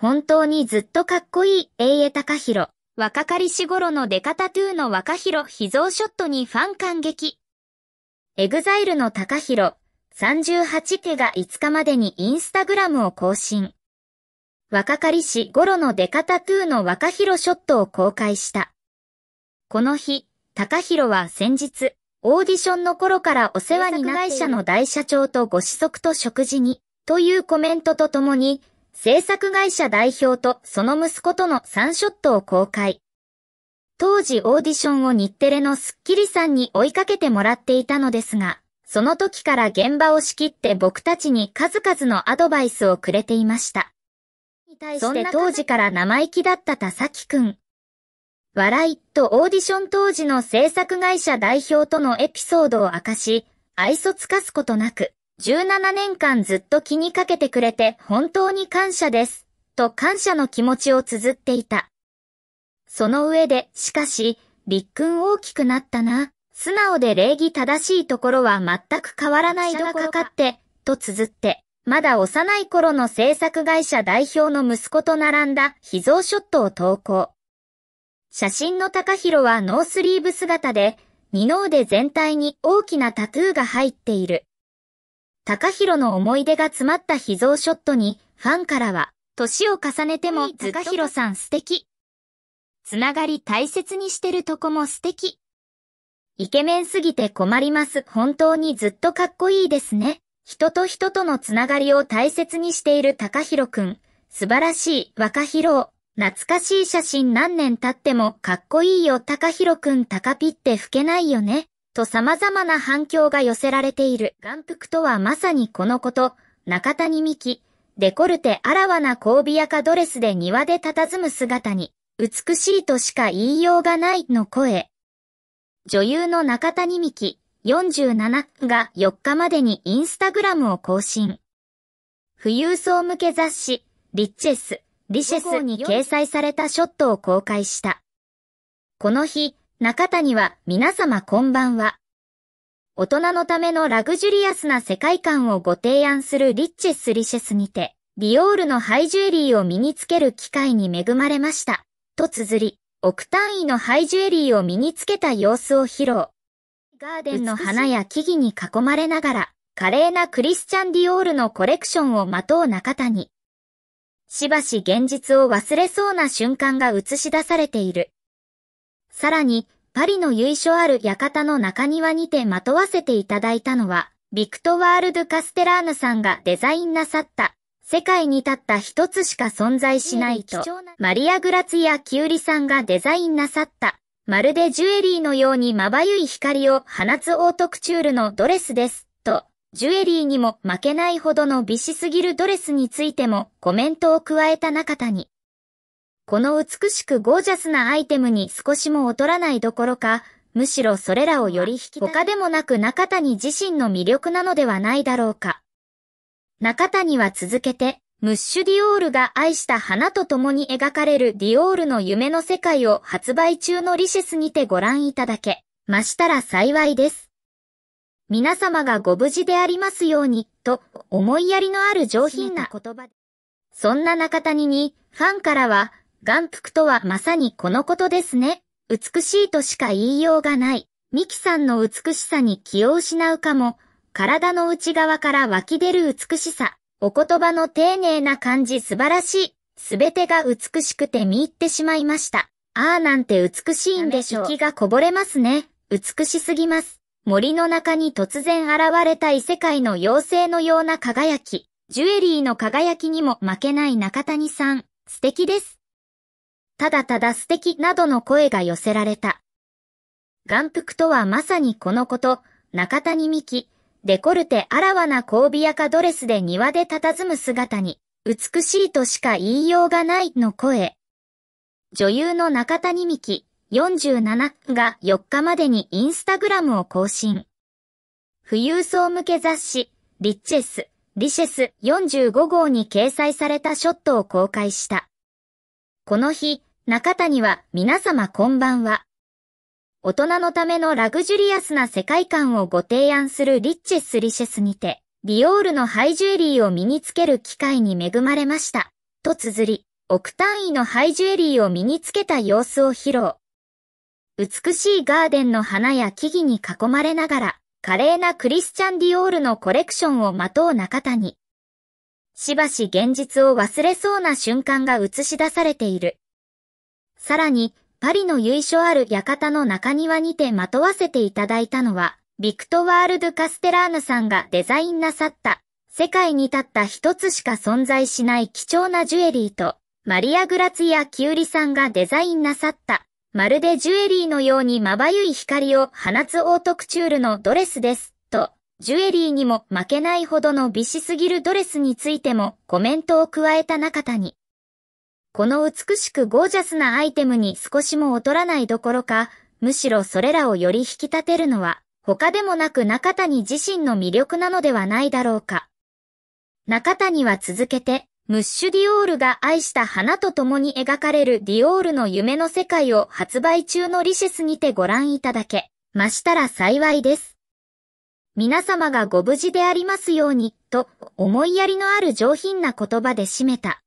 本当にずっとかっこいい、英江隆弘。若かりし頃のデカタトゥーの若弘秘蔵ショットにファン感激。エグザイルの高弘、38手が5日までにインスタグラムを更新。若かりし頃のデカタトゥーの若弘ショットを公開した。この日、高弘は先日、オーディションの頃からお世話になった会社の大社長とご子息と食事に、というコメントとともに、制作会社代表とその息子との3ショットを公開。当時オーディションを日テレのスッキリさんに追いかけてもらっていたのですが、その時から現場を仕切って僕たちに数々のアドバイスをくれていました。そんな当時から生意気だった田崎くん。笑いとオーディション当時の制作会社代表とのエピソードを明かし、愛想つかすことなく、17年間ずっと気にかけてくれて本当に感謝です、と感謝の気持ちを綴っていた。その上で、しかし、りっくん大きくなったな。素直で礼儀正しいところは全く変わらないどころかって、と綴って、まだ幼い頃の制作会社代表の息子と並んだ秘蔵ショットを投稿。写真の高弘はノースリーブ姿で、二の腕全体に大きなタトゥーが入っている。高弘の思い出が詰まった秘蔵ショットに、ファンからは、年を重ねても高弘さん素敵。つながり大切にしてるとこも素敵。イケメンすぎて困ります。本当にずっとかっこいいですね。人と人とのつながりを大切にしている高弘くん。素晴らしい、若弘。懐かしい写真何年経ってもかっこいいよ。高弘くん高ピって老けないよね。と様々な反響が寄せられている。眼福とはまさにこのこと、中谷美紀、デコルテあらわな香美やかドレスで庭で佇む姿に、美しいとしか言いようがないの声。女優の中谷美紀、47が4日までにインスタグラムを更新。富裕層向け雑誌、リッチェス、リシェスに掲載されたショットを公開した。この日、中谷は皆様こんばんは。大人のためのラグジュリアスな世界観をご提案するリッチスリシェスにて、ディオールのハイジュエリーを身につける機会に恵まれました。と綴り、億単位のハイジュエリーを身につけた様子を披露。ガーデンの花や木々に囲まれながら、華麗なクリスチャン・ディオールのコレクションをまとう中谷。しばし現実を忘れそうな瞬間が映し出されている。さらに、パリの由緒ある館の中庭にてまとわせていただいたのは、ビクトワール・ドゥ・カステラーヌさんがデザインなさった、世界に立った一つしか存在しないと、マリア・グラツィア・キュウリさんがデザインなさった、まるでジュエリーのようにまばゆい光を放つオートクチュールのドレスです、と、ジュエリーにも負けないほどの美しすぎるドレスについてもコメントを加えた中谷この美しくゴージャスなアイテムに少しも劣らないどころか、むしろそれらをより引き他でもなく中谷自身の魅力なのではないだろうか。中谷は続けて、ムッシュディオールが愛した花と共に描かれるディオールの夢の世界を発売中のリシェスにてご覧いただけましたら幸いです。皆様がご無事でありますように、と思いやりのある上品な言葉で。そんな中谷に、ファンからは、眼福とはまさにこのことですね。美しいとしか言いようがない。ミキさんの美しさに気を失うかも。体の内側から湧き出る美しさ。お言葉の丁寧な感じ素晴らしい。すべてが美しくて見入ってしまいました。ああなんて美しいんでしょう。息がこぼれますね。美しすぎます。森の中に突然現れた異世界の妖精のような輝き。ジュエリーの輝きにも負けない中谷さん。素敵です。ただただ素敵などの声が寄せられた。眼福とはまさにこのこと、中谷美紀、デコルテあらわな交尾やかドレスで庭で佇む姿に、美しいとしか言いようがないの声。女優の中谷美紀、47が4日までにインスタグラムを更新。富裕層向け雑誌、リッチェス、リシェス45号に掲載されたショットを公開した。この日、中谷は皆様こんばんは。大人のためのラグジュリアスな世界観をご提案するリッチェスリシェスにて、ディオールのハイジュエリーを身につける機会に恵まれました。と綴り、億単位のハイジュエリーを身につけた様子を披露。美しいガーデンの花や木々に囲まれながら、華麗なクリスチャン・ディオールのコレクションをまとう中谷。しばし現実を忘れそうな瞬間が映し出されている。さらに、パリの由緒ある館の中庭にてまとわせていただいたのは、ビクトワール・ドカステラーヌさんがデザインなさった、世界に立った一つしか存在しない貴重なジュエリーと、マリア・グラツィア・キュウリさんがデザインなさった、まるでジュエリーのようにまばゆい光を放つオートクチュールのドレスです、と、ジュエリーにも負けないほどの美しすぎるドレスについてもコメントを加えた中谷。この美しくゴージャスなアイテムに少しも劣らないどころか、むしろそれらをより引き立てるのは、他でもなく中谷自身の魅力なのではないだろうか。中谷は続けて、ムッシュディオールが愛した花と共に描かれるディオールの夢の世界を発売中のリシェスにてご覧いただけ、ましたら幸いです。皆様がご無事でありますように、と思いやりのある上品な言葉で締めた。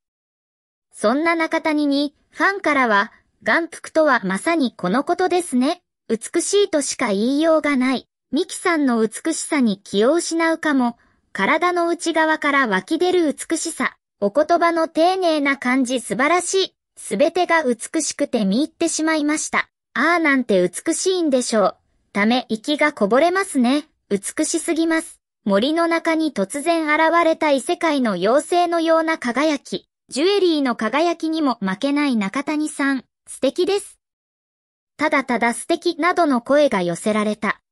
そんな中谷に、ファンからは、眼福とはまさにこのことですね。美しいとしか言いようがない。ミキさんの美しさに気を失うかも、体の内側から湧き出る美しさ。お言葉の丁寧な感じ素晴らしい。すべてが美しくて見入ってしまいました。ああなんて美しいんでしょう。ため息がこぼれますね。美しすぎます。森の中に突然現れた異世界の妖精のような輝き。ジュエリーの輝きにも負けない中谷さん、素敵です。ただただ素敵などの声が寄せられた。